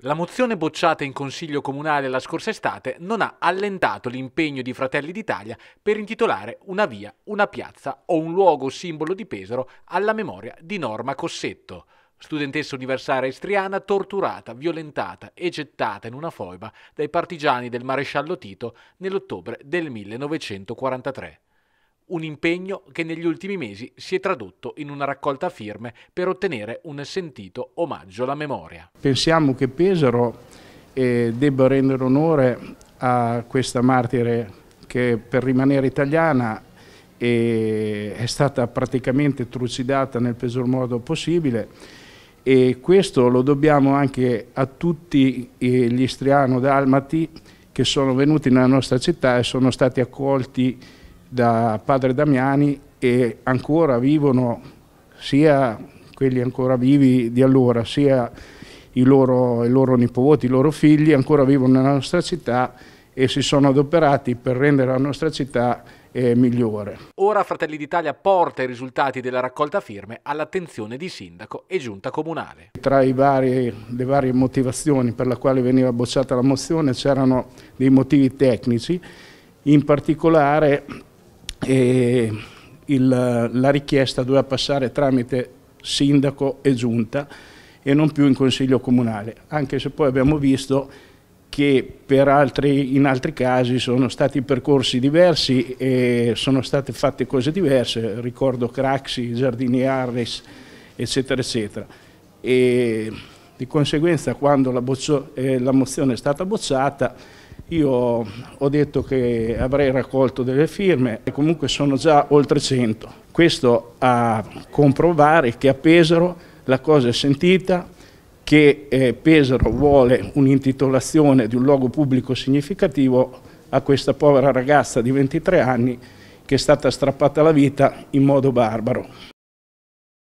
La mozione bocciata in Consiglio Comunale la scorsa estate non ha allentato l'impegno di Fratelli d'Italia per intitolare una via, una piazza o un luogo simbolo di Pesaro alla memoria di Norma Cossetto, studentessa universitaria istriana torturata, violentata e gettata in una foiba dai partigiani del maresciallo Tito nell'ottobre del 1943 un impegno che negli ultimi mesi si è tradotto in una raccolta firme per ottenere un sentito omaggio alla memoria. Pensiamo che Pesaro eh, debba rendere onore a questa martire che per rimanere italiana eh, è stata praticamente trucidata nel peggior modo possibile e questo lo dobbiamo anche a tutti eh, gli istriano-dalmati che sono venuti nella nostra città e sono stati accolti da padre Damiani e ancora vivono sia quelli ancora vivi di allora, sia i loro, i loro nipoti, i loro figli, ancora vivono nella nostra città e si sono adoperati per rendere la nostra città eh, migliore. Ora Fratelli d'Italia porta i risultati della raccolta firme all'attenzione di sindaco e giunta comunale. Tra vari, le varie motivazioni per le quali veniva bocciata la mozione c'erano dei motivi tecnici, in particolare e il, la richiesta doveva passare tramite sindaco e giunta e non più in consiglio comunale, anche se poi abbiamo visto che altri, in altri casi sono stati percorsi diversi e sono state fatte cose diverse, ricordo Craxi, Giardini Harris, eccetera, eccetera. E di conseguenza quando la, eh, la mozione è stata bocciata io ho detto che avrei raccolto delle firme e comunque sono già oltre 100. Questo a comprovare che a Pesaro la cosa è sentita, che eh, Pesaro vuole un'intitolazione di un luogo pubblico significativo a questa povera ragazza di 23 anni che è stata strappata la vita in modo barbaro.